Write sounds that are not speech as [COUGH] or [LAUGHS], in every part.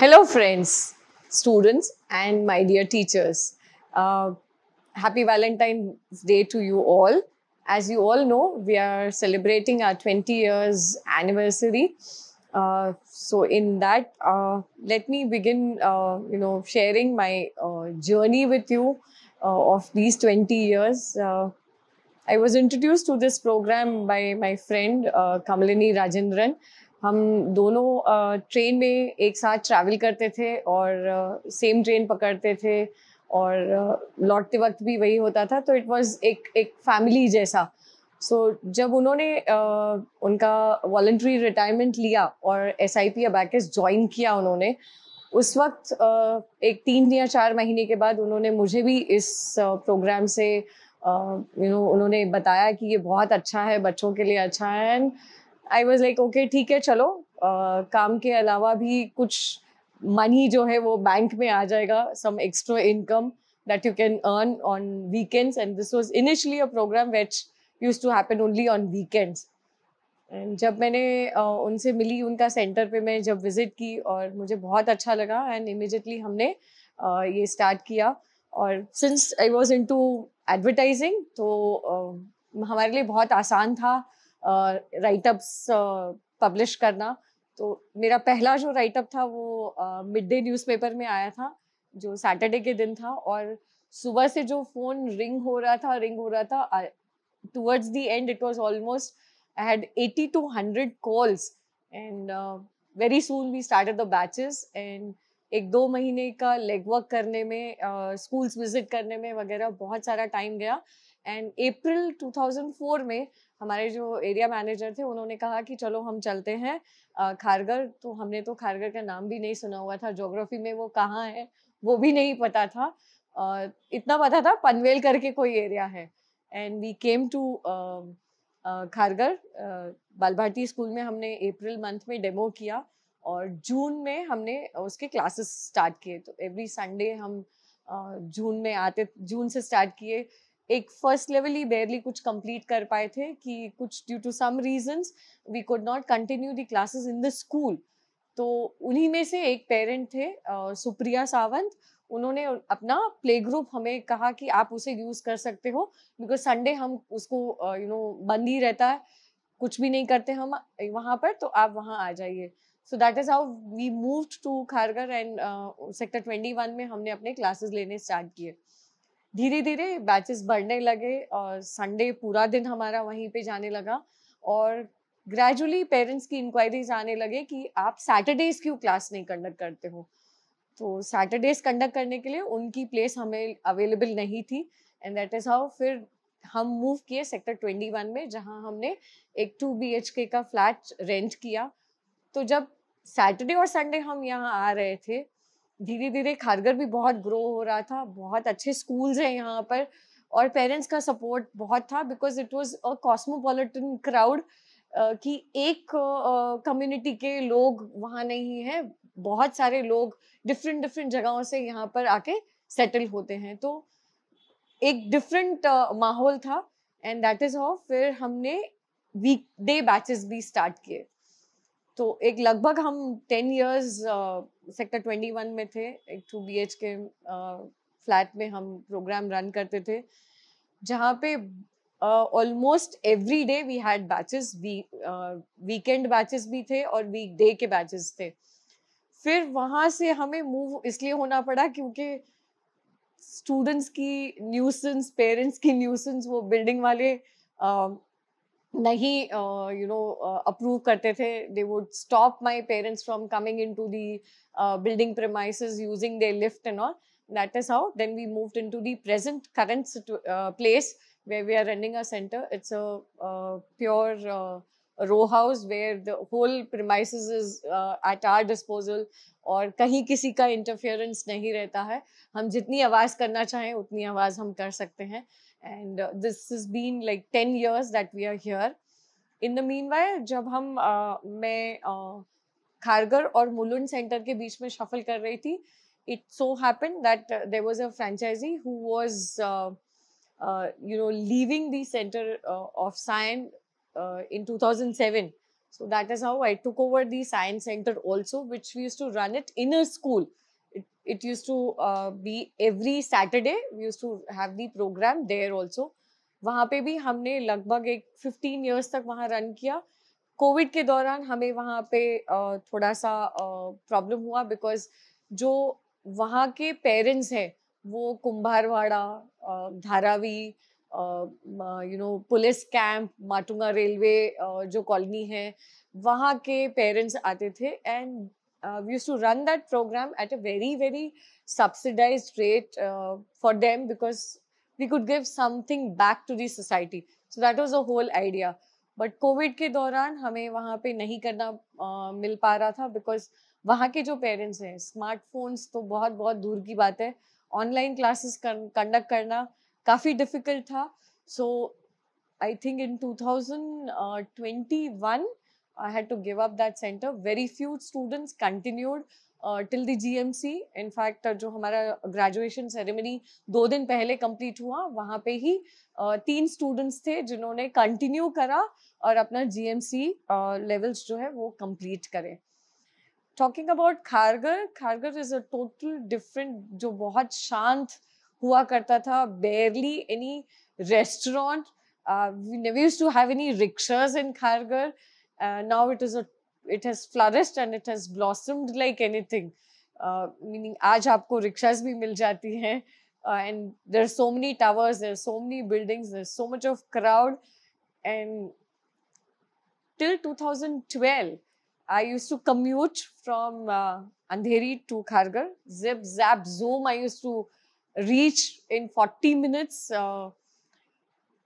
Hello, friends, students, and my dear teachers. Uh, happy Valentine's Day to you all. As you all know, we are celebrating our 20 years anniversary. Uh, so, in that, uh, let me begin, uh, you know, sharing my uh, journey with you uh, of these 20 years. I was introduced to this program by my friend Kamalini Rajendran, हम दोनों train में एक साथ travel करते थे और same train पकड़ते थे और लौटते वक्त भी वही होता था तो इट वाज एक एक फैमिली जैसा सो so, जब उन्होंने उनका वॉल्ट्री रिटायरमेंट लिया और S I P Abacus join किया उन्होंने उस वक्त एक तीन या चार महीने के बाद उन्होंने मुझे भी इस प्रोग्राम से यू नो उन्होंने बताया कि ये बहुत अच्छा है बच्चों के लिए अच्छा है and I was like okay ठीक है चलो आ, काम के अलावा भी कुछ मनी जो है वो बैंक में आ जाएगा some extra income that you can earn on weekends and this was initially a program which used to happen only on weekends and जब मैंने uh, उनसे मिली उनका सेंटर पे मैं जब विज़िट की और मुझे बहुत अच्छा लगा एंड इमिजिएटली हमने uh, ये स्टार्ट किया और since I was into advertising तो uh, हमारे लिए बहुत आसान था राइटअप्स पब्लिश करना तो मेरा पहला जो राइटअप था वो मिड डे न्यूज़पेपर में आया था जो सैटरडे के दिन था और सुबह से जो फ़ोन रिंग हो रहा था रिंग हो रहा था towards the end it was almost I had eighty to hundred calls and very soon we start the batches and एक दो महीने का लेग वर्क करने में स्कूल्स uh, विजिट करने में वगैरह बहुत सारा टाइम गया एंड अप्रैल 2004 में हमारे जो एरिया मैनेजर थे उन्होंने कहा कि चलो हम चलते हैं खारगर तो हमने तो खारगर का नाम भी नहीं सुना हुआ था जोग्राफी में वो कहाँ है वो भी नहीं पता था इतना पता था पनवेल करके कोई एरिया है and we came to Kharghar Bal Bharati school में हमने अप्रैल मंथ में डेमो किया और जून में हमने उसके क्लासेस स्टार्ट किए तो एवरी संडे हम जून में आते जून से स्टार्ट किए एक फर्स्ट लेवल ही बेयरली कुछ कंप्लीट कर पाए थे कि कुछ due to some reasons we could not continue the classes in the school तो उन्हीं में से एक पेरेंट थे सुप्रिया सावंत उन्होंने अपना प्ले ग्रुप हमें कहा कि आप उसे यूज़ कर सकते हो बिकॉज संडे हम उसको यू नो बंद ही रहता है कुछ भी नहीं करते हम वहाँ पर तो आप वहाँ आ जाइए so that is how we moved to Kharghar and sector twenty one में हमने अपने क्लासेस लेने स्टार्ट किए धीरे धीरे बैचेस बढ़ने लगे और संडे पूरा दिन हमारा वहीं पे जाने लगा और ग्रेजुअली पेरेंट्स की इंक्वायरीज आने लगे कि आप सैटरडेज क्यों क्लास नहीं कंडक्ट करते हो तो सैटरडेज कंडक्ट करने के लिए उनकी प्लेस हमें अवेलेबल नहीं थी एंड दैट इज़ हाउ फिर हम मूव किए सेक्टर ट्वेंटी वन में जहाँ हमने एक टू बी का फ्लैट रेंट किया तो जब सैटरडे और संडे हम यहाँ आ रहे थे धीरे धीरे खारगर भी बहुत ग्रो हो रहा था बहुत अच्छे स्कूल्स हैं यहाँ पर और पेरेंट्स का सपोर्ट बहुत था because it was a cosmopolitan crowd कि एक कम्युनिटी uh, के लोग वहाँ नहीं है बहुत सारे लोग डिफरेंट डिफरेंट जगहों से यहाँ पर आके सेटल होते हैं तो एक डिफरेंट uh, माहौल था एंड दैट इज हाउ फिर हमने वीक डे बैचेस भी स्टार्ट किए तो एक लगभग हम ten years sector twenty one में थे एक two B H K flat में हम प्रोग्राम रन करते थे जहाँ पे almost every day we had batches weekend batches भी थे और वीक डे के बैचेस थे फिर वहाँ से हमें मूव इसलिए होना पड़ा क्योंकि स्टूडेंट्स की न्यूसेंस पेरेंट्स की न्यूसेंस वो बिल्डिंग वाले uh, नहीं यू नो अप्रूव करते थे they would stop my parents from coming into the building premise using the lift and all that is how then we move in the present current place where we are running a centre it's a pure row house where the whole premise is at our disposal और कहीं किसी का interference नहीं रहता है हम जितनी आवाज़ करना चाहें उतनी आवाज़ हम कर सकते हैं and uh, this has been like 10 years that we are here in the meanwhile jab hum uh, main uh, khargar aur mulund center ke beech mein shuffle kar it so happened that uh, there was a franchisee who was uh, you know leaving the center of science in 2007 so that is how i took over the science center also which we used to run it in a school it used to uh, be every Saturday we used to have the program there also वहाँ पे भी हमने लगभग एक 15 years तक वहाँ run किया Covid के दौरान हमें वहाँ पे uh, थोड़ा सा प्रॉब्लम problem हुआ बिकॉज जो वहाँ के पेरेंट्स हैं वो Kumbharwada Dharavi you know police camp Matunga railway जो कॉलोनी है वहाँ के पेरेंट्स आते थे and uh, we used to run that program at a very very subsidized rate uh, for them because we could give something back to the society so that was the whole idea but Covid के दौरान हमें वहाँ पे नहीं करना आ, मिल पा रहा था बिकॉज वहाँ के जो पेरेंट्स हैं स्मार्टफोन्स तो बहुत बहुत दूर की बात है ऑनलाइन क्लासेस कंडक्ट करना काफ़ी डिफिकल्ट था so I think in 2021 I had to give up that center. Very few students continued till the GMC in fact जो हमारा ग्रेजुएशन सेरेमनी दो दिन पहले कंप्लीट हुआ वहाँ पे ही uh, तीन स्टूडेंट्स थे जिन्होंने कंटिन्यू करा और अपना जीएमसी लेवल्स uh, जो है वो कंप्लीट करें talking about Kharghar Kharghar is a total different जो बहुत शांत हुआ करता था barely any restaurant we never use to have any rickshaws in Kharghar Uh, now it is a it has flourished and it has blossomed like anything. Uh, meaning, आज आपको rickshaws भी मिल and there are so many towers, there are so many buildings, there's so much of crowd, and till 2012, I used to commute from uh, Andheri to Khargar. Zip, zap, zoom. I used to reach in 40 minutes. Uh,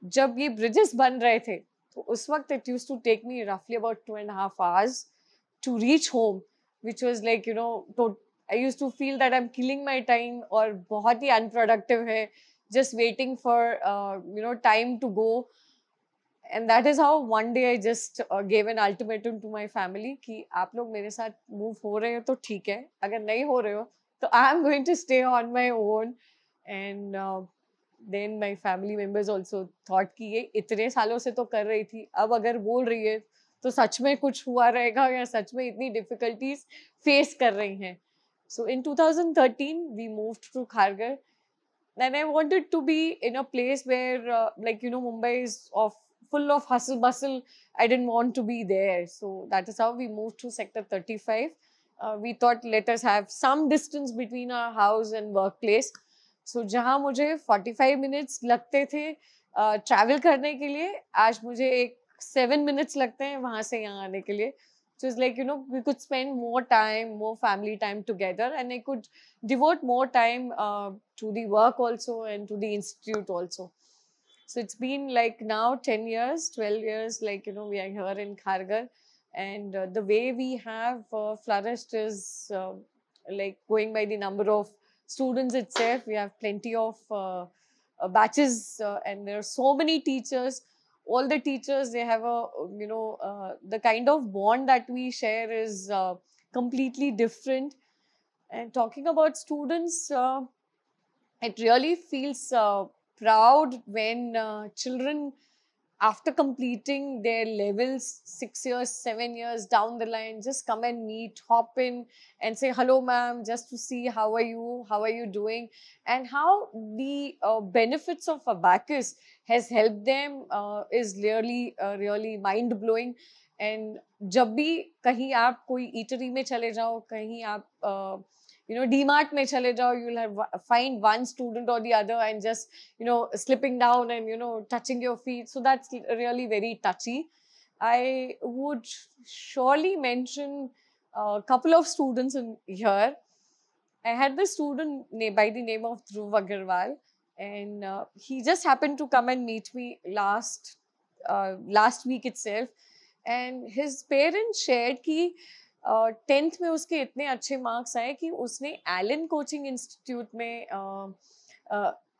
जब ये bridges बन रहे थे तो उस वक्त it use to take me रफली about two and half hours to reach home which was like you know too I use to feel that I am killing my time और बहुत ही अनप्रोडक्टिव है just waiting for you know time to go and that is how one day I just gave an ultimatum to my family कि आप लोग मेरे साथ move हो रहे हो तो ठीक है अगर नहीं हो रहे हो तो I am going to stay on my own and then my family members also thought कि ये इतने सालों से तो कर रही थी अब अगर बोल रही है तो सच में कुछ हुआ रहेगा या सच में इतनी डिफिकल्टीज फेस कर रही हैं so in two thousand thirteen we move to Kharghar and I wanted to be in a place where like you know Mumbai is of full of hustle bustle I don't want to be there so that is how we move to sector thirty five we thought let's have some distance between our house and work place so so, जहाँ मुझे 45 minutes लगते थे travel uh, करने के लिए आज मुझे एक सेवन मिनट्स लगते हैं वहाँ से यहाँ आने के लिए so is like you know we could spend more time more family time together and I could devote more time to the work also and to the institute also so it's been like now ten years twelve years like you know we I here in Kharghar and the way we have flourished is like going by the number of students itself. We have plenty of uh, uh batches uh, and there are so many teachers. All the teachers, they have a, you know, uh, the kind of bond that we share is completely different. And talking about students, it really feels proud when children after completing their levels six years, seven years down the line, just come and meet, hop in and say, hello, ma'am, just to see how are you, how are you doing, and how the uh, benefits of Abacus has helped them uh, is really, uh, really mind blowing. And जब भी कहीं आप कोई eatery में चले जाओ कहीं आप uh, you know dmart mein chale jao you'll have find one student or the other and just you know slipping down and you know touching your feet so that's really very touchy i would surely mention a couple of students in here i had this student by the name of dhruv agarwal and uh, he just happened to come and meet me last uh, last week itself and his parents shared that. Tenth में उसके इतने अच्छे marks आए कि उसने Allen coaching institute में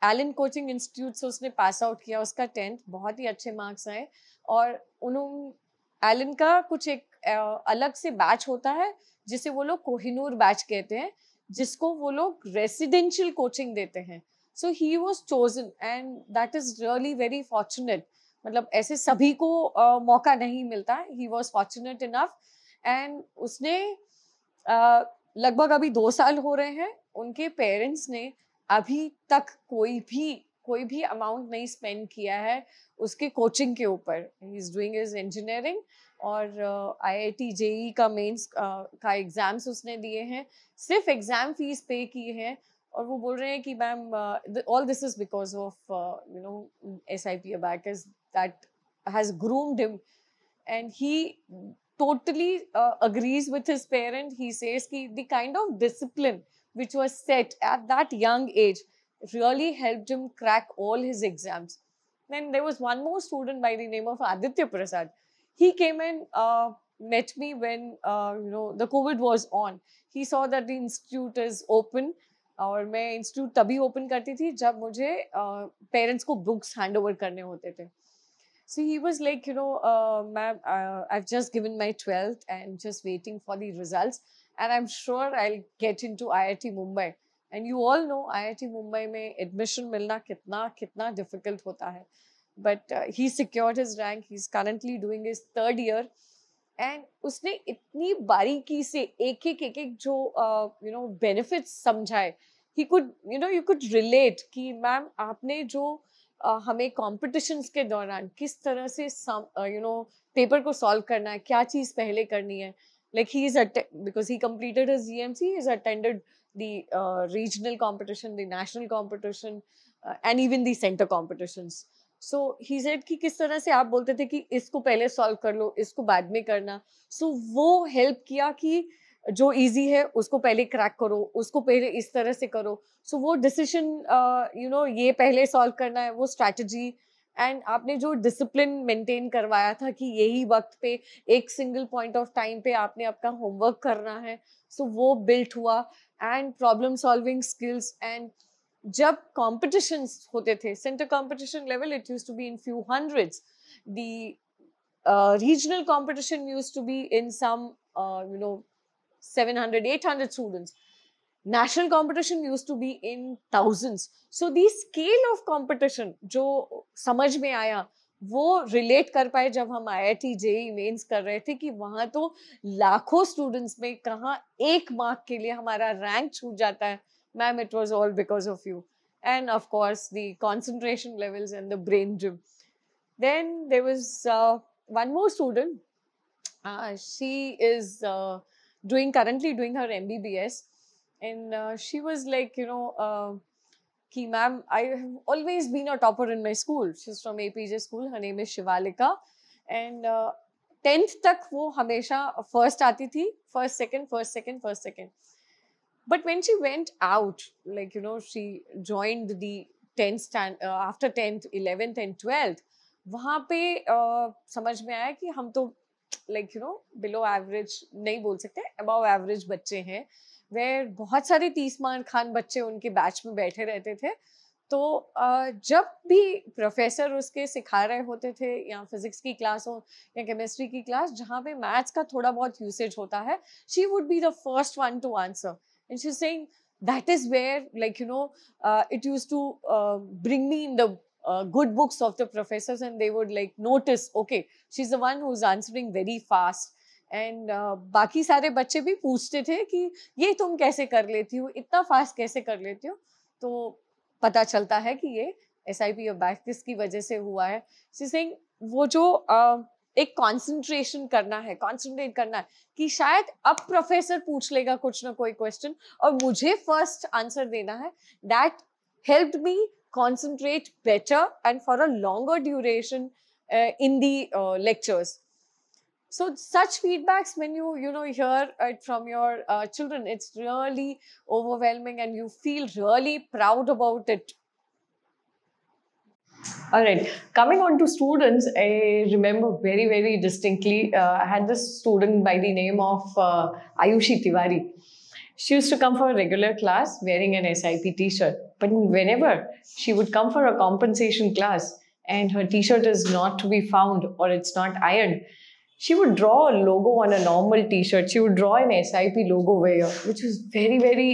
Allen coaching institute से उसने पास आउट किया उसका टेंथ बहुत ही अच्छे मार्क्स आए और उन्होंने एलन का कुछ एक uh, अलग से बैच होता है जिसे वो लोग कोहिनूर बैच कहते हैं जिसको वो लोग रेसिडेंशियल कोचिंग देते हैं so he was chosen and that is really very fortunate मतलब ऐसे सभी को uh, मौका नहीं मिलता he was fortunate enough and उसने लगभग अभी दो साल हो रहे हैं उनके पेरेंट्स ने अभी तक कोई भी कोई भी अमाउंट नहीं स्पेंड किया है उसके कोचिंग के ऊपर he is doing is engineering और आई आई टी जेई का मेन्स uh, का एग्ज़ाम्स उसने दिए हैं सिर्फ एग्ज़ाम फीस पे की है और वो बोल रहे हैं कि ma'am all this is because of you know S I P Abacus that has groomed him and he totally uh, agrees with his parent. He says ki the kind of discipline which was set at that young age really helped him crack all his exams. Then there was one more student by the name of Aditya Prasad. He came and uh, met me when uh, you know the COVID was on. He saw that the institute is open. और मैं institute तभी open करती थी जब मुझे parents को books hand over करने होते थे so he was like, you know, uh, ma'am, uh, I've just given my 12th and just waiting for the results. And I'm sure I'll get into IIT Mumbai. And you all know IIT Mumbai mein admission milna kitna, kitna difficult hota hai. But uh, he secured his rank. He's currently doing his third year. And usne itni bariki se ek ek ek ek jo, you know, benefits samjhai. He could, you know, you could relate ki ma'am, aapne jo... हमें competitions के दौरान किस तरह से you know paper को solve करना है क्या चीज़ पहले करनी है like he is because he completed G M C is attended the regional competition the national competition and even the centre competitions so he said कि किस तरह से आप बोलते थे कि इसको पहले सॉल्व कर लो इसको बाद में करना सो so, वो हेल्प किया कि जो इजी है उसको पहले क्रैक करो उसको पहले इस तरह से करो सो so, वो डिसीशन यू नो ये पहले सॉल्व करना है वो स्ट्रैटेजी एंड आपने जो डिसिप्लिन मेंटेन करवाया था कि यही वक्त पे एक सिंगल पॉइंट ऑफ टाइम पे आपने आपका होमवर्क करना है सो so, वो बिल्ट हुआ and problem solving skills and जब कॉम्पिटिशन्स होते थे centre competition level it use to be in few hundreds the regional competition use to be in some you know 700, 800 students. National competition used to be in thousands. So the scale of competition जो समझ में आया वो relate कर पाए जब हम I I T JEE Mains कर रहे थे कि वहां तो लाखों स्टूडेंट्स में कहा एक मार्क के लिए हमारा रैंक छूट जाता है ma'am it was all because of you and of course the concentration levels and the brain gym then there was one more student she is doing currently doing her MBBS, and uh, she was like, you know, uh, "Ki ma'am, I have always been a topper in my school. She's from APJ school. Her name is Shivalika, and uh, tenth tak, wo hamesha first aati thi, first second, first second, first second. but when she went out like you know she joined the 10th stand uh, after 10th 11th and 12th वहाँ पे uh, समझ में आया कि हम तो like you know below average नहीं बोल सकते अबाव एवरेज बच्चे हैं वे बहुत सारे तीस मान खान बच्चे उनके बैच में बैठे रहते थे तो जब भी प्रोफेसर उसके सिखा रहे होते थे या फिजिक्स की क्लास हो या केमिस्ट्री की क्लास जहाँ पे मैथ्स का थोड़ा बहुत यूसेज होता है she would be the first one to answer and she saying that is where like you know it use to bring me in the uh, good books of the professors and they would like notice okay she's the one who's answering very fast and uh, बाकी सारे बच्चे भी पूछते थे कि ये तुम कैसे कर लेती हो इतना फास्ट कैसे कर लेती हो तो पता चलता है कि ये एस आई पी अबैक्टिस की वजह से हुआ है सी सिंह वो जो uh, एक कॉन्सेंट्रेशन करना है कॉन्सेंट्रेट करना है कि शायद अब प्रोफेसर पूछ लेगा कुछ ना कोई क्वेश्चन और मुझे फर्स्ट आंसर देना है that help me concentrate better and for a longer duration uh, in the uh, lectures so such feedbacks when you you know hear it from your uh, children it's really overwhelming and you feel really proud about it all right coming on to students i remember very very distinctly uh, i had this student by the name of uh, ayushi tiwari she used to come for a regular class wearing an SIP t shirt. But whenever she would come for a compensation class and her t shirt is not to be found or it's not ironed, she would draw a logo on a normal t-shirt she would draw an sip logo where which was very very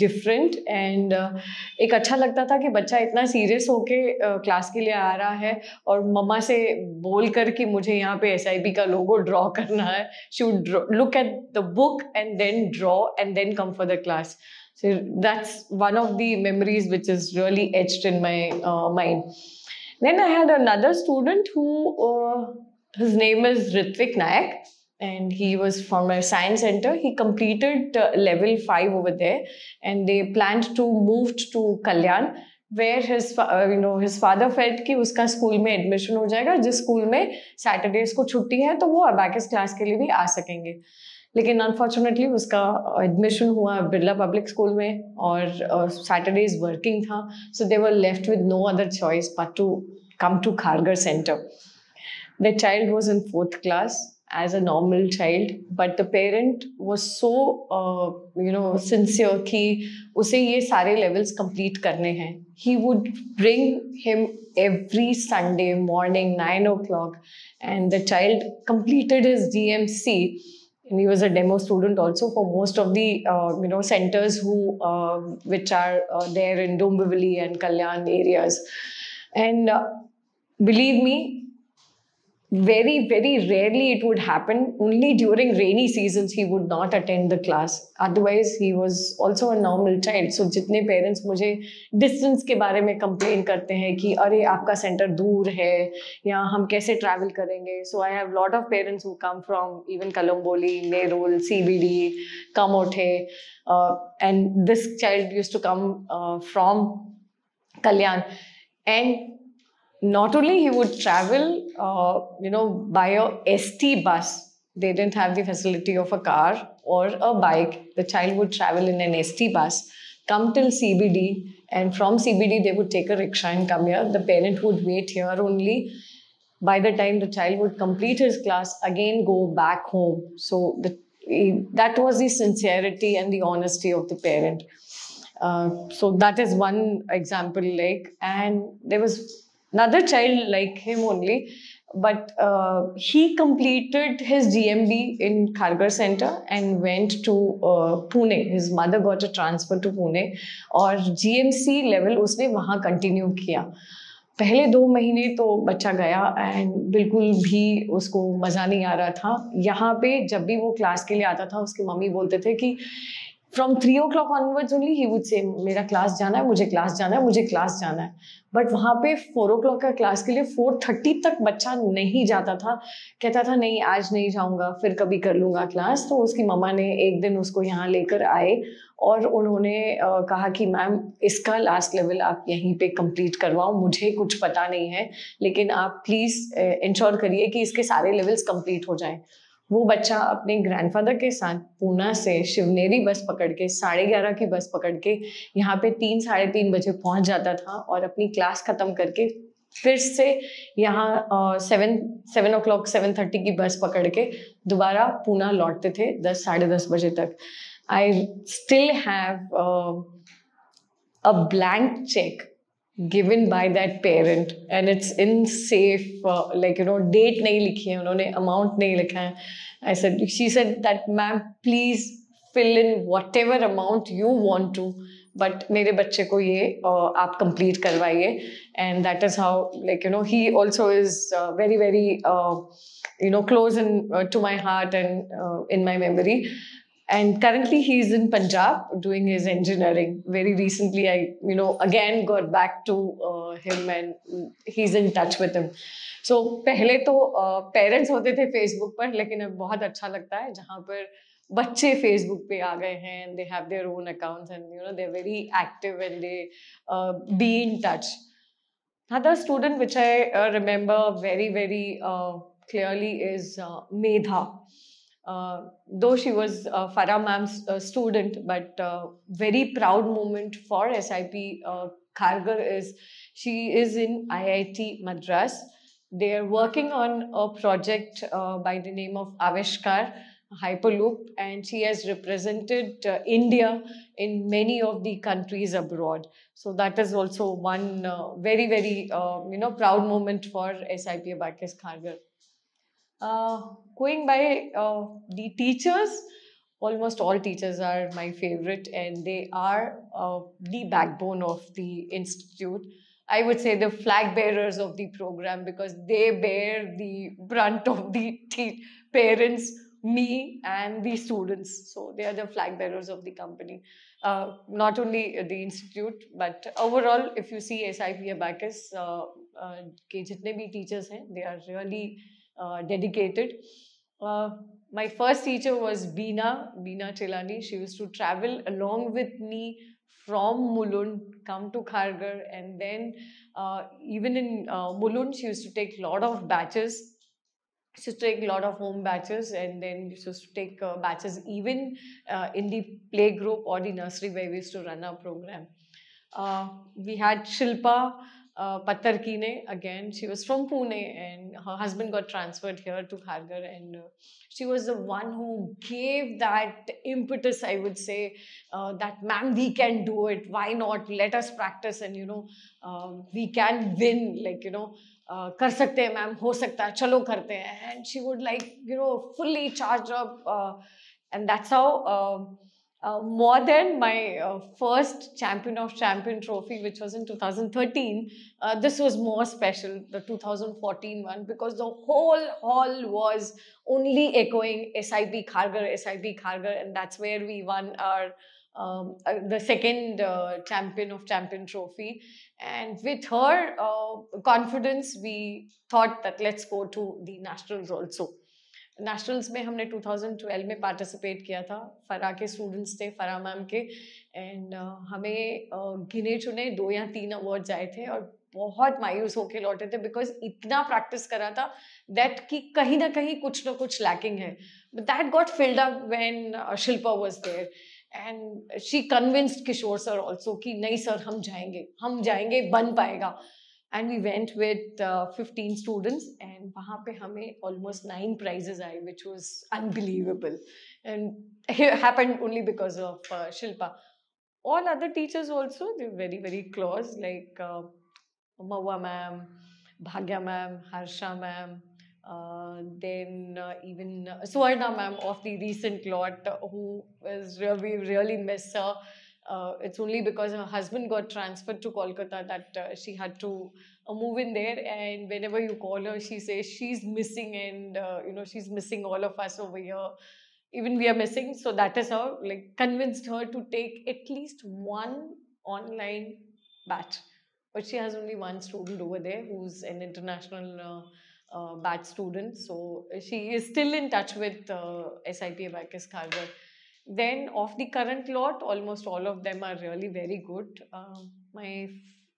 different uh, and uh, एक अच्छा लगता था कि बच्चा इतना serious होके class uh, के लिए आ रहा है और मम्मा से बोल कर कि मुझे यहाँ पे एस का लोगो ड्रॉ करना है she would look at the book and then draw and then come for the class so that's one of the memories which is really etched in my uh, mind then i had another student who uh, his name is Ritvik Nayak and he was from our science center. He completed uh, level five over there and they planned to move to Kalyan where his, uh, you know, his father felt that his school mein admission ho jayega, jis school mein Saturdays ko chutti hai, to wo abacus class ke liye bhi aa sakenge. Lekin unfortunately, uska admission hua Birla public school mein aur uh, Saturdays working So they were left with no other choice but to come to Khargar center. The child was in fourth class as a normal child, but the parent was so uh, you know sincere कि उसे ye sare levels complete करने हैं. He would bring him every Sunday morning nine o'clock, and the child completed his DMC. And he was a demo student also for most of the uh, you know centers who uh, which are uh, there in Dombivli and Kalyan areas, and uh, believe me, very, very rarely it would happen. Only during rainy seasons he would not attend the class. Otherwise, he was also a normal child. So jitne parents mujhe distance ke baare mein complain karte hain ki अरे aapka center दूर hai ya हम kaise travel karenge. So I have lot of parents who come from even Kalamboli, Nerol, CBD, Kamote. Uh, and this child used to come uh, from Kalyan. And not only he would travel uh, you know, buy a ST bus. They didn't have the facility of a car or a bike. The child would travel in an ST bus, come till CBD, and from CBD they would take a rickshaw and come here. The parent would wait here only. By the time the child would complete his class, again go back home. So the, that was the sincerity and the honesty of the parent. Uh, so that is one example like and there was another child like him only but uh, he completed his gmb in Khargar Center and went to uh, Pune. His mother got a transfer to Pune और GMC level usne wahan continue kiya पहले दो महीने तो बच्चा गया and बिल्कुल भी उसको मज़ा नहीं आ रहा था यहाँ पे जब भी वो क्लास के लिए आता था उसकी मम्मी बोलते थे कि from three o'clock onwards only he would say मेरा क्लास जाना है मुझे क्लास जाना है मुझे क्लास जाना है बट वहाँ पे फोर ओ क्लॉक का क्लास के लिए फोर थर्टी तक बच्चा नहीं जाता था कहता था नहीं आज नहीं जाऊँगा फिर कभी कर लूँगा क्लास तो उसकी मम्मा ने एक दिन उसको यहाँ लेकर आए और उन्होंने कहा कि मैम इसका लास्ट लेवल आप यहीं पे कंप्लीट करवाओ मुझे कुछ पता नहीं है लेकिन आप प्लीज़ इंश्योर करिए कि इसके सारे लेवल्स कंप्लीट हो जाएं वो बच्चा अपने ग्रैंडफादर के साथ पूना से शिवनेरी बस पकड़ के साढ़े ग्यारह की बस पकड़ के यहाँ पे तीन साढ़े तीन बजे पहुंच जाता था और अपनी क्लास ख़त्म करके फिर से यहाँ seven seven o'clock seven thirty की बस पकड़ के दोबारा पूना लौटते थे दस साढ़े दस बजे तक I still have a blank cheque given by that parent and it's in safe like you know date नहीं लिखी है उन्होंने अमाउंट नहीं लिखा है I said she said that ma'am please fill in whatever amount you want to but मेरे बच्चे को ये uh, आप कंप्लीट करवाइए and that is how like you know he also is very very you know close in to my heart and in my memory and currently he's in punjab doing his engineering very recently i you know again got back to uh, him and he's in touch with him so, पहले तो uh, parents होते थे Facebook पर लेकिन अब बहुत अच्छा लगता है जहाँ पर बच्चे Facebook पे आ गए हैं and they have their own accounts and you know they very active and they be in touch. another student which i uh, remember very very uh, clearly is uh, medha uh, though she was uh, Farah ma'am's uh, student, but uh, very proud moment for SIP uh, Khargar is she is in IIT Madras. They are working on a project uh, by the name of Avishkar Hyperloop, and she has represented India in many of the countries abroad. So that is also one very very you know proud moment for SIP Abakis Khargar. Uh, going by uh, the teachers, almost all teachers are my favorite and they are uh, the backbone of the institute i would say the flag bearers of the program because they bear the brunt of the parents me and the students so they are the flag bearers of the company uh, not only the institute but overall if you see sip abacus uh, uh, ke jitne bhi teachers hain they are really uh, uh, dedicated. Uh, my first teacher was Bina, Bina Chilani. She used to travel along with me from Mulund, come to Khargar, and then uh, even in Mulund, she used to take a lot of batches used to take a lot of home batches and then she used to take uh, batches even uh, in the playgroup or the nursery where we used to run our program. Uh, we had Shilpa, uh, Patarkine again. She was from Pune and her husband got transferred here to Khargar and uh, she was the one who gave that impetus, I would say, uh, that ma'am, we can do it. Why not? Let us practice and, you know, um, we can win. Like, you know, कर सकते हैं ma'am हो सकता है चलो करते हैं and she would like you know fully charge and that's how. Um, uh, more than my uh, first champion of champion trophy which was in 2013 uh, this was more special the 2014 one because the whole hall was only echoing sib khargar sib khargar and that's where we won our um, uh, the second uh, champion of champion trophy and with her confidence we thought that let's go to the nationals also nationals में हमने 2012 में participate किया था फ़रा के students थे Farah ma'am के and uh, हमें uh, गिने चुने दो या तीन अवार्ड आए थे और बहुत मायूस होके लौटे थे बिकॉज इतना प्रैक्टिस करा था दैट कि कहीं ना कहीं कुछ ना कुछ लैकिंग है but that got filled up when Shilpa was there and she convinced Kishore sir also कि नहीं सर हम जाएंगे हम जाएंगे बन पाएगा and we went with uh, 15 students and वहाँ पे हमें almost nine prizes आए which was unbelievable and [LAUGHS] it happened only because of uh, Shilpa all other teachers also they are very very close like uh, Mawa ma'am Bhagya ma'am Harsha ma'am uh, then even uh, Swarna ma'am of the recent lot who we really miss uh, it's only because her husband got transferred to Kolkata that uh, she had to uh, move in there. And whenever you call her, she says she's missing, and uh, you know she's missing all of us over here. Even we are missing. So that is how like convinced her to take at least one online batch. But she has only one student over there who's an international. Uh, uh, batch student, so she is still in touch with uh, SIP Abacus Khargar. Then of the current lot, almost all of them are really very good. Uh, my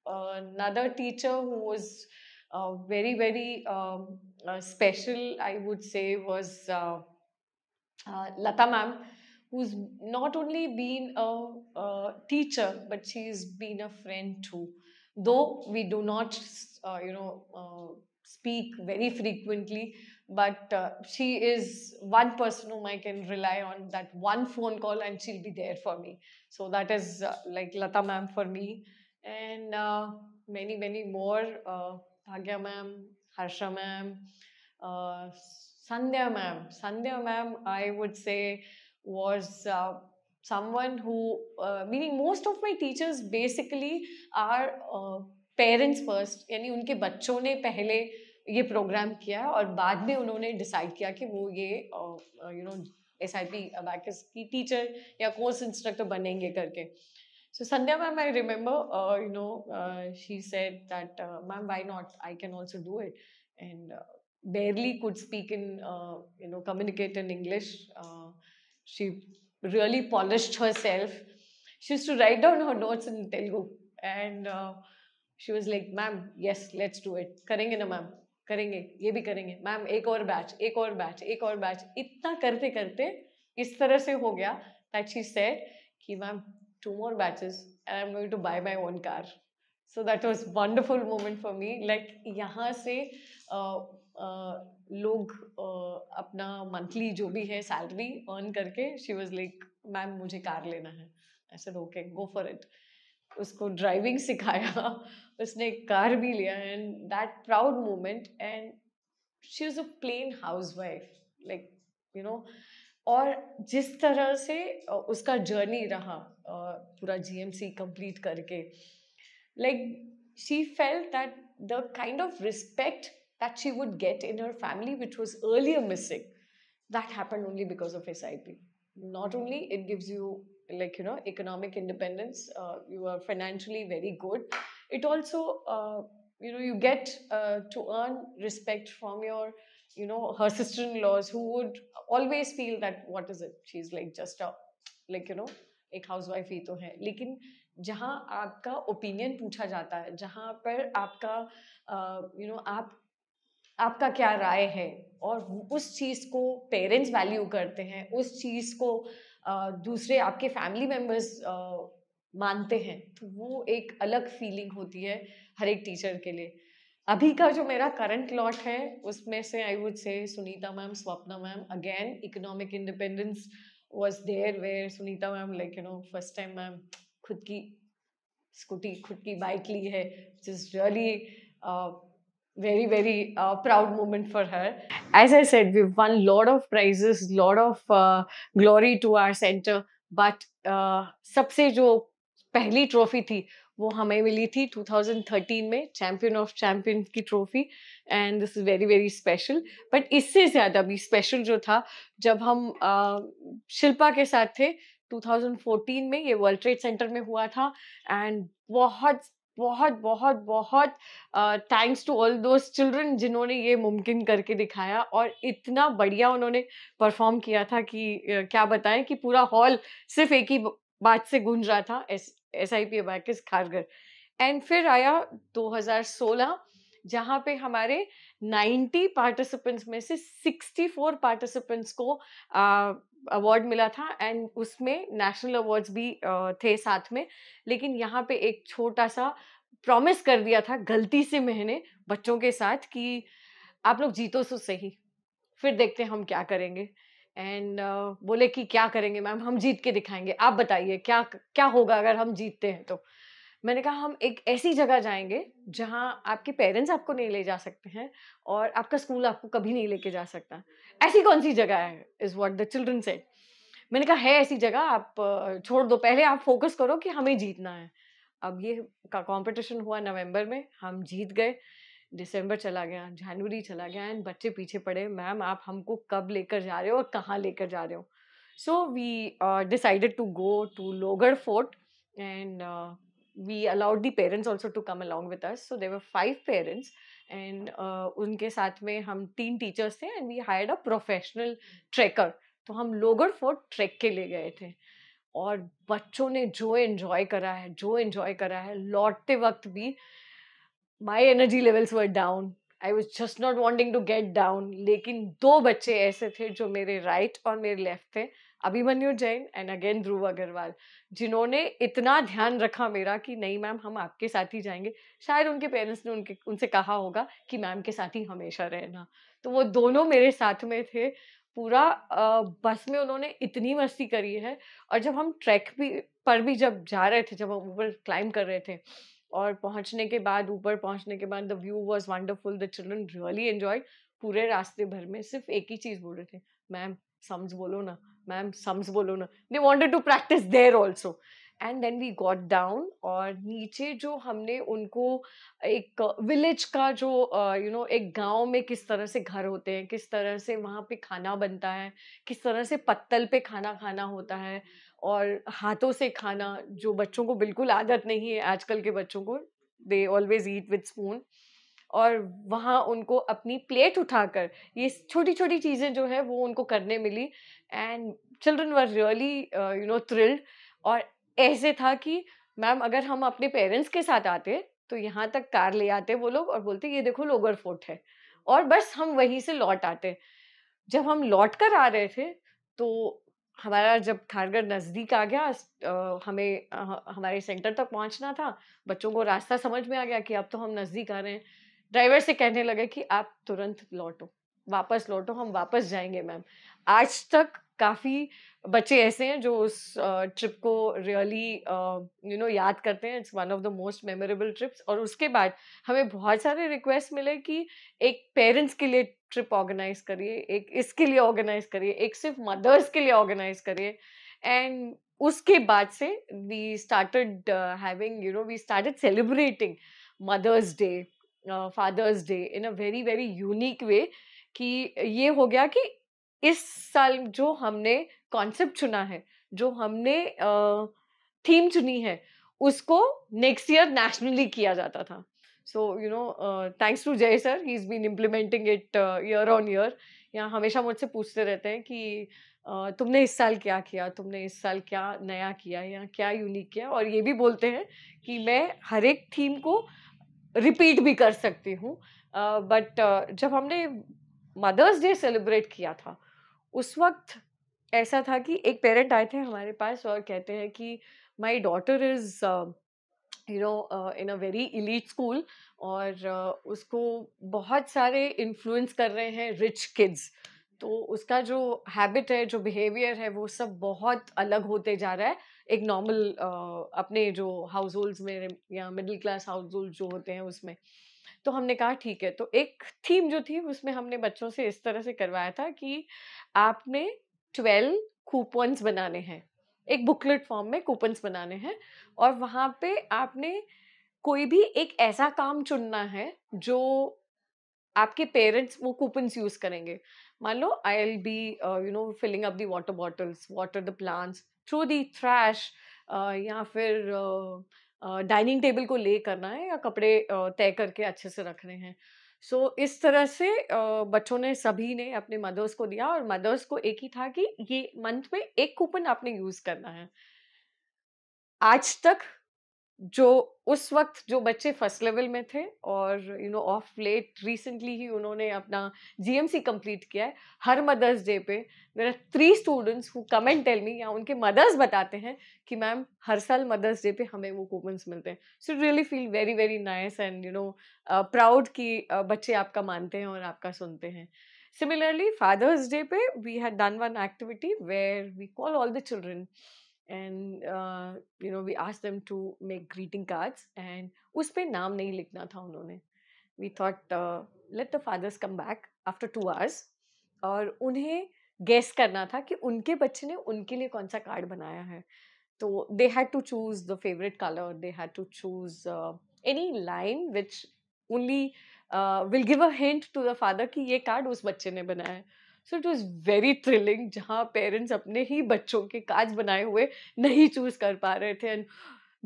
uh, another teacher who was uh, very very um, uh, special, I would say, was uh, uh, Lata ma'am, who's not only been a, a, teacher but she's been a friend too. Though we do not, you know, speak very frequently, but uh, she is one person whom I can rely on that one phone call and she'll be there for me. So that is uh, like Lata ma'am for me and uh, many, many more. Uh, Bhagya ma'am, Harsha ma'am, uh, Sandhya ma'am. Sandhya ma'am, I would say was uh, someone who, uh, meaning most of my teachers basically are uh, parents first, yani unke bachon ne pehle ये programme किया और बाद में उन्होंने decide किया कि वो ये you know S I P abacus की टीचर या कोर्स इंस्ट्रक्टर बनेंगे करके so Sandhya ma'am I remember you know she said that ma'am why not I can also do it and barely could speak in you know communicate in English she really polish herself she to write down her notes in Telugu and she was like ma'am yes let's do it करेंगे ना ma'am करेंगे ये भी करेंगे ma'am एक और batch एक और बैच एक और बैच इतना करते करते इस तरह से हो गया दैट शी सेड कि ma'am two more batches and I am going to buy my own car so that was wonderful moment for me like यहाँ से लोग अपना मंथली जो भी है सैलरी अर्न करके शी वॉज लाइक मैम मुझे कार लेना है I said okay go for it उसको ड्राइविंग सिखाया उसने कार भी लिया and that proud moment and she is a plane house housewife like you know और जिस तरह से उसका जर्नी रहा पूरा जीएमसी कंप्लीट करके like she felt that the kind of respect that she would get in her family which was earlier missing that happen only because of S I P not only it gives you like you know economic independence uh, you are financially very good it also uh, you know you get uh, to earn respect from your you know her sister-in-laws who would always feel that what is it she's like just a like you know एक housewife hi to hai lekin जहाँ आपका opinion पूछा जाता है जहाँ पर आपका you uh, know you know, आप आपका क्या राय है और उस चीज़ को पेरेंट्स वैल्यू करते हैं उस चीज़ को uh, दूसरे आपके फैमिली मेम्बर्स मानते हैं तो वो एक अलग फीलिंग होती है हर एक टीचर के लिए अभी का जो मेरा करंट लॉट है उसमें से I would say Sunita ma'am Swapna ma'am again economic independence was there where Sunita ma'am like you know first time ma'am खुद की स्कूटी खुद की बाइक ली है is really very very uh, proud moment for her as i said we've won lot of prizes lot of uh, glory to our center but uh, सबसे जो पहली trophy थी वो हमें मिली थी 2013 में चैम्पियन ऑफ चैम्पियन की trophy and this is very very special but इससे ज़्यादा भी स्पेशल जो था जब हम uh, शिल्पा के साथ थे 2014 में ये वर्ल्ड ट्रेड सेंटर में हुआ था एंड बहुत बहुत बहुत बहुत thanks to all those children जिन्होंने ये मुमकिन करके दिखाया और इतना बढ़िया उन्होंने परफॉर्म किया था कि क्या बताएं कि पूरा हॉल सिर्फ एक ही बात से गूंज रहा था S S I P abacus Kharghar and फिर आया 2016 जहाँ पे हमारे 90 पार्टिसिपेंट्स में से 64 पार्टिसिपेंट्स को अवार्ड मिला था एंड उसमें नेशनल अवार्ड्स भी थे साथ में लेकिन यहाँ पे एक छोटा सा प्रॉमिस कर दिया था गलती से मैंने बच्चों के साथ कि आप लोग जीतो सो तो सही फिर देखते हैं हम क्या करेंगे एंड uh, बोले कि क्या करेंगे मैम हम जीत के दिखाएंगे आप बताइए क्या क्या होगा अगर हम जीतते हैं तो मैंने कहा हम एक ऐसी जगह जाएंगे जहाँ आपके पेरेंट्स आपको नहीं ले जा सकते हैं और आपका स्कूल आपको कभी नहीं लेके जा सकता ऐसी कौन सी जगह है is what the children set मैंने कहा है ऐसी जगह आप छोड़ दो पहले आप फोकस करो कि हमें जीतना है अब ये का कॉम्पिटिशन हुआ नवम्बर में हम जीत गए दिसंबर चला गया जनवरी चला गया एंड बच्चे पीछे पड़े मैम आप हमको कब लेकर जा रहे हो और कहाँ लेकर जा रहे हो so we decided to go to Lohagad fort and we allowed the parents also to come along with us. So there were five parents, and uh, उनके साथ में हम तीन टीचर्स थे and we hired a professional trekker तो हम लोगर fort track के लिए गए थे और बच्चों ने जो एन्जॉय करा है जो एन्जॉय करा है लौटते वक्त भी my energy levels were down I was just not wanting to get down लेकिन दो बच्चे ऐसे थे जो मेरे राइट right और मेरे लेफ्ट थे अभिमन्यु जैन एंड अगेन ध्रुव अग्रवाल जिन्होंने इतना ध्यान रखा मेरा कि नहीं मैम हम आपके साथ ही जाएंगे शायद उनके पेरेंट्स ने उनके उनसे कहा होगा कि मैम के साथ ही हमेशा रहना तो वो दोनों मेरे साथ में थे पूरा बस में उन्होंने इतनी मस्ती करी है और जब हम ट्रैक भी पर भी जब जा रहे थे जब हम ऊपर क्लाइंब कर रहे थे और पहुंचने के बाद ऊपर पहुंचने के बाद the view was wonderful the children really enjoy पूरे रास्ते भर में सिर्फ एक ही चीज़ बोल रहे थे मैम सम्स बोलो ना मैम सम्स बोलो ना they wanted to practise there also and then we got down और नीचे जो हमने उनको एक विलेज का जो यू नो एक गांव में किस तरह से घर होते हैं किस तरह से वहाँ पे खाना बनता है किस तरह से पत्तल पे खाना खाना होता है और हाथों से खाना जो बच्चों को बिल्कुल आदत नहीं है आजकल के बच्चों को they always eat with spoon और वहाँ उनको अपनी प्लेट उठाकर ये छोटी छोटी चीज़ें जो है वो उनको करने मिली and children were really you know thrilled और ऐसे था कि मैम अगर हम अपने पेरेंट्स के साथ आते तो यहाँ तक कार ले आते वो लोग और बोलते ये देखो लोगर फोर्ट है और बस हम वहीं से लौट आते जब हम लौट कर आ रहे थे तो हमारा जब खारगढ़ नज़दीक आ गया हमें हमारे सेंटर तक पहुंचना था बच्चों को रास्ता समझ में आ गया कि अब तो हम नज़दीक आ रहे हैं ड्राइवर से कहने लगे कि आप तुरंत लौटो वापस लौटो हम वापस जाएंगे मैम आज तक काफ़ी बच्चे ऐसे हैं जो उस ट्रिप को रियली यू नो याद करते हैं it's one of the most memorable trips और उसके बाद हमें बहुत सारे रिक्वेस्ट मिले कि एक पेरेंट्स के लिए ट्रिप ऑर्गेनाइज करिए एक इसके लिए ऑर्गेनाइज करिए एक सिर्फ मदर्स के लिए ऑर्गेनाइज करिए एंड उसके बाद से we started having you know we started celebrating Mother's Day Father's Day in a very very unique way कि ये हो गया कि इस साल जो हमने कॉन्सेप्ट चुना है जो हमने थीम चुनी है उसको नेक्स्ट ईयर नेशनली किया जाता था so you know thanks to Jay sir he is been implementing it year on year या हमेशा मुझसे पूछते रहते हैं कि तुमने इस साल क्या किया तुमने इस साल क्या नया किया या क्या यूनिक किया और ये भी बोलते हैं कि मैं हर एक थीम को uh, रिपीट भी कर सकती हूँ बट uh, uh, जब हमने मदर्स डे सेलिब्रेट किया था उस वक्त ऐसा था कि एक पेरेंट आए थे हमारे पास और कहते हैं कि my daughter is you know in a very elite school और uh, उसको बहुत सारे इन्फ्लुएंस कर रहे हैं रिच किड्स uh, तो उसका जो हैबिट है जो बिहेवियर है वो सब बहुत अलग होते जा रहा है एक नॉर्मल अपने जो हाउस होल्ड में या मिडिल क्लास हाउस होल्ड जो होते हैं उसमें तो हमने कहा ठीक है तो एक थीम जो थी उसमें हमने बच्चों से इस तरह से करवाया था कि आपने ट्वेल्व कूपन्स बनाने हैं एक बुकलेट फॉर्म में कूपन्स बनाने हैं और वहाँ पे आपने कोई भी एक ऐसा काम चुनना है जो आपके पेरेंट्स वो कूपन्स यूज़ करेंगे मान लो I L B you know filling up the water bottles water the plants through the trash या फिर डाइनिंग uh, टेबल uh, को ले करना है या कपड़े uh, तय करके अच्छे से रखने हैं सो so, इस तरह से बच्चों ने सभी ने अपने मदर्स को दिया और मदर्स को एक ही था कि ये मंथ में एक कूपन आपने यूज़ करना है आज तक जो उस वक्त जो बच्चे फर्स्ट लेवल में थे और you know of late recently ही उन्होंने अपना जीएमसी कंप्लीट किया है हर मदर्स डे पे मेरा three students who comment tell me या उनके मदर्स बताते हैं कि मैम हर साल मदर्स डे पे हमें वो कूपन्स मिलते हैं so really feel very very nice and you know proud कि बच्चे आपका मानते हैं और आपका सुनते हैं सिमिलरली फादर्स डे पे we had done one activity where we call all the children and you know we ask them to make greeting cards and उस पर नाम नहीं लिखना था उन्होंने we thought let the fathers come back after two hours और उन्हें guess करना था कि उनके बच्चे ने उनके लिए कौन सा कार्ड बनाया है तो they had to choose the favourite colour they had to choose any line which only will give a hint to the father कि ये कार्ड उस बच्चे ने बनाया है so it was very thrilling जहाँ पेरेंट्स अपने ही बच्चों के काज बनाए हुए नहीं चूज कर पा रहे थे and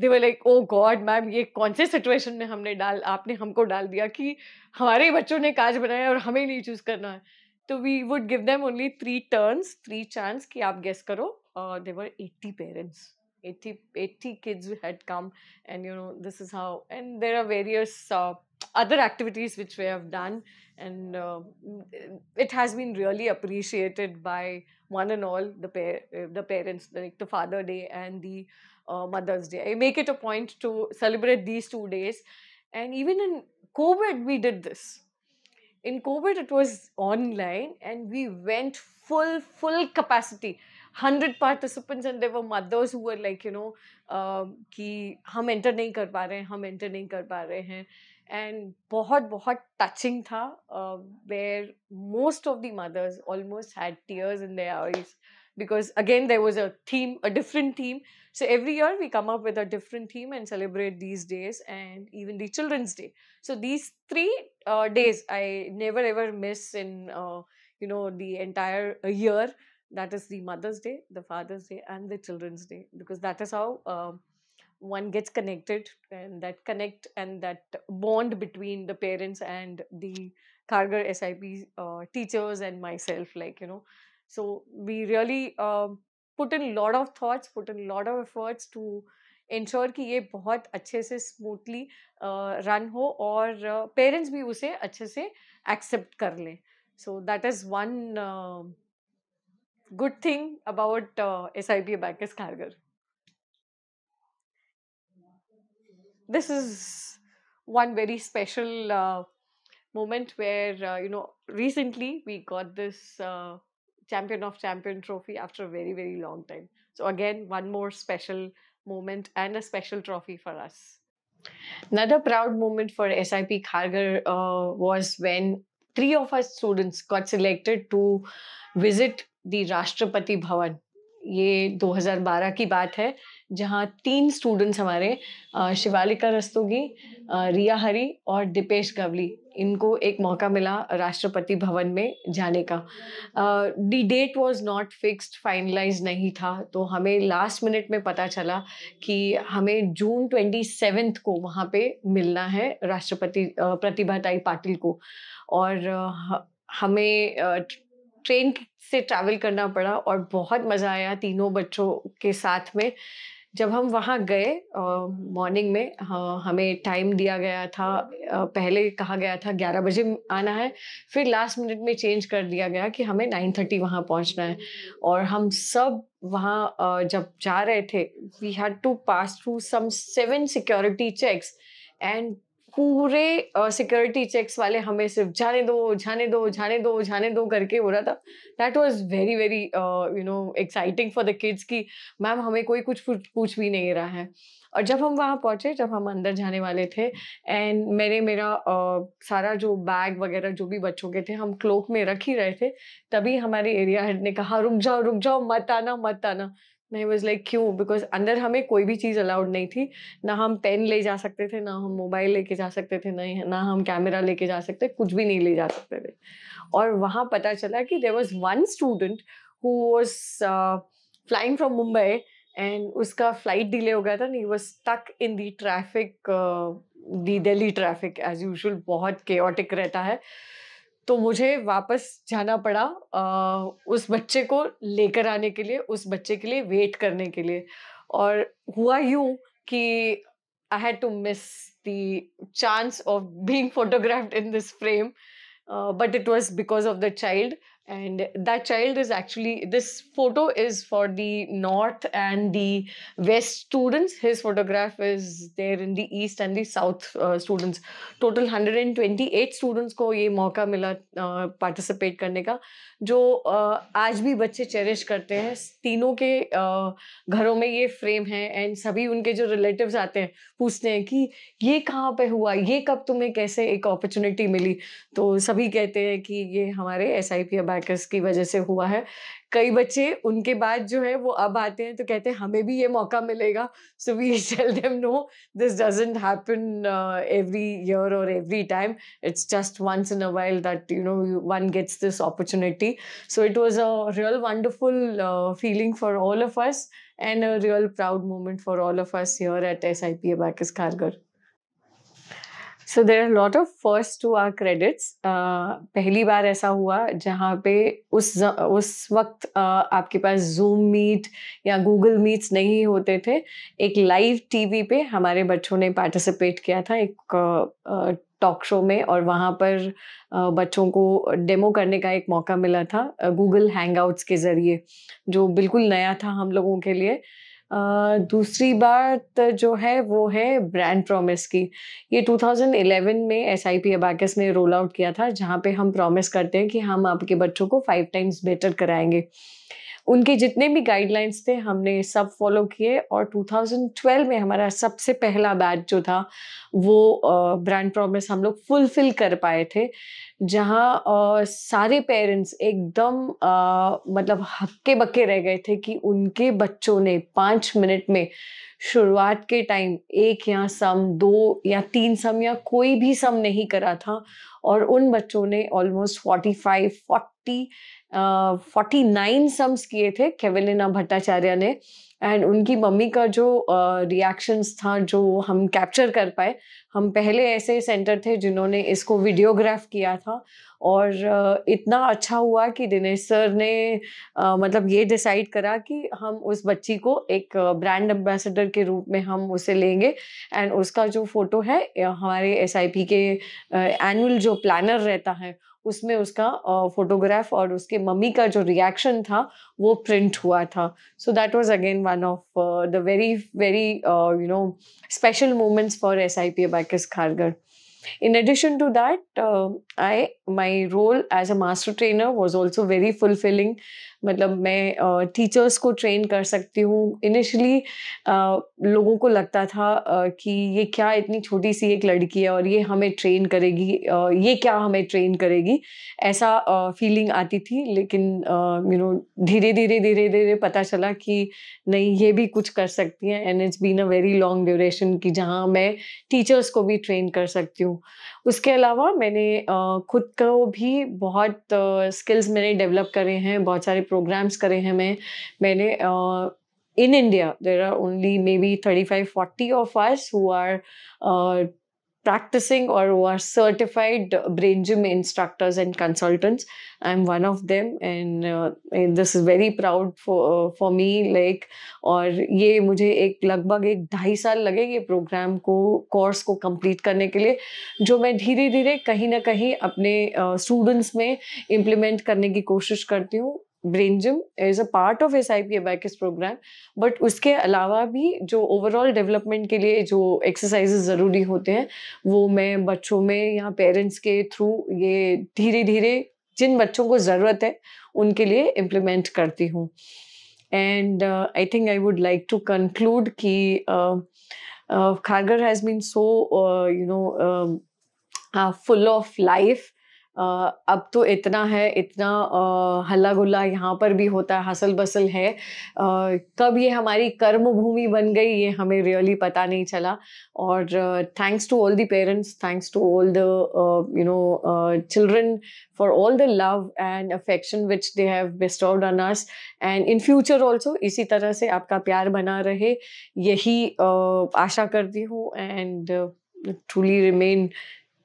they were like oh God ma'am ये कौन से सिचुएशन में हमने डाल आपने हमको डाल दिया कि हमारे ही बच्चों ने काज बनाया और हमें नहीं चूज करना है तो we would give them only three turns three chance कि आप गेस करो there were eighty parents eighty eighty kids had come and you know this is how and there are various other activities which we have done and uh, it has been really appreciated by one and all the par- the parents like the father day and the uh, mother's day i make it a point to celebrate these two days and even in covid we did this in covid it was online and we went full full capacity 100 participants and there were mothers who were like you know uh, ki hum enter nahi kar pa rahe hum enter nahi kar pa rahe and बहुत बहुत touching था where most of the mothers almost had tears in their eyes because again there was a theme a different theme so every year we come up with a different theme and celebrate these days and even the children's day so these three uh, days i never ever miss in uh, you know the entire year that is the mother's day the father's day and the children's day because that is how um, one gets connected and that connect and that bond between the parents and the Kargar SIP uh, teachers and myself, like, you know. So we really uh, put in a lot of thoughts, put in a lot of efforts to ensure कि ये बहुत अच्छे से smoothly run uh, हो और parents uh, भी उसे अच्छे से एक्सेप्ट कर लें so that is one good thing about this is one very special uh, moment where uh, you know recently we got this uh, champion of champion trophy after a very very long time so again one more special moment and a special trophy for us another proud moment for sip khargar uh, was when three of our students got selected to visit the rashtrapati bhavan ये 2012 की बात जहाँ तीन students हमारे शिवालिका रस्तोगी रिया हरी और दीपेश गवली इनको एक मौका मिला राष्ट्रपति भवन में जाने का the date was not fixed finalize नहीं था तो हमें लास्ट मिनट में पता चला कि हमें जून ट्वेंटी सेवेंथ को वहाँ पे मिलना है राष्ट्रपति प्रतिभाताई पाटिल को और हमें ट्रेन से ट्रैवल करना पड़ा और बहुत मज़ा आया तीनों बच्चों के साथ में जब हम वहाँ गए मॉर्निंग में हमें टाइम दिया गया था पहले कहा गया था 11 बजे आना है फिर लास्ट मिनट में चेंज कर दिया गया कि हमें 9:30 थर्टी वहाँ पहुँचना है और हम सब वहाँ जब जा रहे थे we had to pass through some seven security checks and पूरे सिक्योरिटी चेक्स वाले हमें सिर्फ जाने दो जाने दो जाने दो जाने दो करके हो रहा था that was very very you know exciting for the kids कि मैम हमें कोई कुछ पूछ भी नहीं रहा है और जब हम वहाँ पहुँचे जब हम अंदर जाने वाले थे एंड मैंने मेरा uh, सारा जो बैग वगैरह जो भी बच्चों के थे हम क्लोक में रख ही रहे थे तभी हमारे एरिया हेड ने कहा रुक जाओ रुक जाओ मत आना मत आना आई वॉज लाइक क्यों बिकॉज अंदर हमें कोई भी चीज़ अलाउड नहीं थी ना हम पेन ले जा सकते थे ना हम मोबाइल लेके जा सकते थे ना ना हम कैमरा लेके जा सकते कुछ भी नहीं ले जा सकते थे और वहाँ पता चला कि there was one student who was flying from Mumbai and उसका फ्लाइट डिले हो गया था नहीं was stuck in the traffic the Delhi traffic as usual बहुत केयटिक रहता है तो मुझे वापस जाना पड़ा आ, उस बच्चे को लेकर आने के लिए उस बच्चे के लिए वेट करने के लिए और हुआ यूं कि I had to miss the chance of being photographed in this frame but it was because of the child and that child is actually this photo is for the north and the west students his photograph is there in the east and the south uh, students total 128 students ko ye mauka mila uh, participate karne ka jo uh, aaj bhi bacche cherish karte hain teenon ke uh, gharon mein ye frame hai and sabhi unke jo relatives aate hain poochte hain ki ye kahan pe hua ye kab tumhe kaise ek opportunity mili to sabhi kehte hain ki ye hamare sip I हैकर्स की वजह से हुआ है कई बच्चे उनके बाद जो है वो अब आते हैं तो कहते हैं हमें भी ये मौका मिलेगा so we tell them no this doesn't happen every year और every time it's just once in a while that you know one gets this opportunity so it was a real wonderful feeling for all of us and a real proud moment for all of us here at S I P Abacus Kharghar so there are lot of first to our credits पहली बार ऐसा हुआ जहाँ पे उस उस वक्त uh, आपके पास जूम मीट या गूगल मीट्स नहीं होते थे एक लाइव टीवी पे हमारे बच्चों ने पार्टिसिपेट किया था एक talk uh, talk uh, show में और वहाँ पर uh, बच्चों को डेमो करने का एक मौका मिला था गूगल uh, आउट्स के ज़रिए जो बिल्कुल नया था हम लोगों के लिए दूसरी बात जो है वो है ब्रांड प्रॉमिस की ये 2011 में एस आई पी अबाकस ने रोल आउट किया था जहाँ पे हम प्रॉमिस करते हैं कि हम आपके बच्चों को फाइव टाइम्स बेटर कराएंगे उनके जितने भी गाइडलाइंस थे हमने सब फॉलो किए और 2012 में हमारा सबसे पहला बैच जो था वो ब्रांड प्रॉमिस हम लोग फुलफिल कर पाए थे जहाँ सारे पेरेंट्स एकदम मतलब हक्के बक्के रह गए थे कि उनके बच्चों ने पाँच मिनट में शुरुआत के टाइम एक या सम दो या तीन सम या कोई भी सम नहीं करा था और उन बच्चों ने almost forty five forty forty nine sums किए थे केवलिना भट्टाचार्य ने एंड उनकी मम्मी का जो रिएक्शंस uh, था जो हम कैप्चर कर पाए हम पहले ऐसे सेंटर थे जिन्होंने इसको वीडियोग्राफ किया था और इतना अच्छा हुआ कि दिनेश सर ने आ, मतलब ये डिसाइड करा कि हम उस बच्ची को एक ब्रांड एम्बेसडर के रूप में हम उसे लेंगे एंड उसका जो फ़ोटो है हमारे एस के एनुअल जो प्लानर रहता है उसमें उसका फोटोग्राफ और उसके मम्मी का जो रिएक्शन था वो प्रिंट हुआ था so that was again one of the very very you know special moments for S I P Bikers Khargar. In addition to that, uh, I my role as a master trainer was also very fulfilling मतलब मैं teachers को train कर सकती हूँ initially लोगों को लगता था कि ये क्या इतनी छोटी सी एक लड़की है और ये हमें ट्रेन करेगी ये क्या हमें ट्रेन करेगी ऐसा फीलिंग आती थी लेकिन यू नो धीरे धीरे धीरे धीरे पता चला कि नहीं ये भी कुछ कर सकती हैं and it's been a very long duration कि जहाँ मैं टीचर्स को भी ट्रेन कर सकती हूँ उसके अलावा मैंने खुद को भी बहुत स्किल्स मैंने डेवलप करे हैं बहुत सारे प्रोग्राम्स करे हैं मैं मैंने in India there are only maybe thirty five forty of ours who are practicing or who are certified brain gym instructors and consultants i'm one of them and, uh, and this is very proud for uh, for me like और ये मुझे एक लगभग एक ढाई साल लगे ये प्रोग्राम को कोर्स को कंप्लीट करने के लिए जो मैं धीरे धीरे कहीं ना कहीं अपने स्टूडेंट्स uh, में इम्प्लीमेंट करने की कोशिश करती हूँ brain gym is a part of S I P Abacus programme but उसके अलावा भी जो ओवरऑल डेवलपमेंट के लिए जो एक्सरसाइजेज ज़रूरी होते हैं वो मैं बच्चों में या पेरेंट्स के थ्रू ये धीरे धीरे जिन बच्चों को ज़रूरत है उनके लिए इम्प्लीमेंट करती हूँ and I think I would like to conclude कि Kharghar has been so you know full of life अब तो इतना है इतना हल्ला गुल्ला यहाँ पर भी होता है हसल बसल है कब ये हमारी कर्म भूमि बन गई ये हमें रियली पता नहीं चला और thanks to all the parents thanks to all the you know children for all the love and affection which they have bestowed on us and in future also इसी तरह से आपका प्यार बना रहे यही uh, आशा करती हूँ and truly remain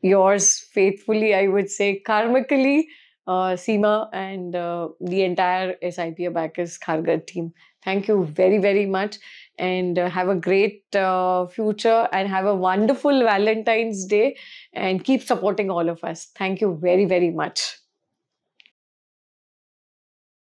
yours faithfully, I would say, karmically, uh, Seema and uh, the entire SIP Abacus Khargar team. Thank you very, very much and uh, have a great uh, future and have a wonderful Valentine's Day and keep supporting all of us. Thank you very, very much.